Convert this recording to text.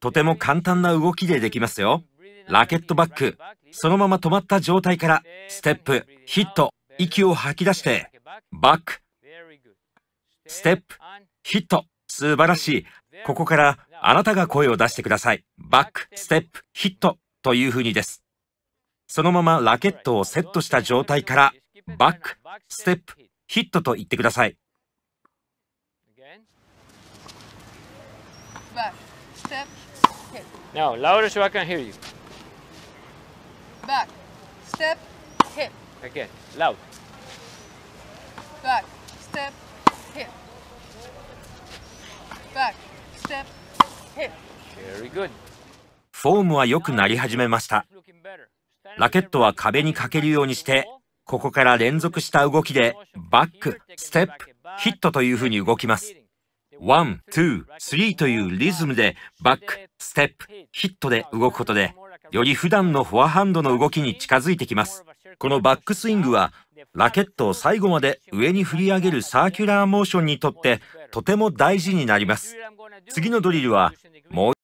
とても簡単な動きでできますよラケットバックそのまま止まった状態からステップヒット息を吐き出してバックステップヒット素晴らしいここからあなたが声を出してくださいバックステップヒットというふうにですそのままラケットをセットした状態からバックステップヒットと言ってください Back. Step. Hip. No, louder so I can hear you. Back. Step. Hip. Again. Loud. Back. Step. Hip. Back. Step. Hip. Very good. フォームは良くなり始めました。ラケットは壁にかけるようにして、ここから連続した動きで、バック、ステップ、ヒットというふうに動きます。ワン、ツー、スリーというリズムでバック、ステップ、ヒットで動くことで、より普段のフォアハンドの動きに近づいてきます。このバックスイングは、ラケットを最後まで上に振り上げるサーキュラーモーションにとってとても大事になります。次のドリルは、もう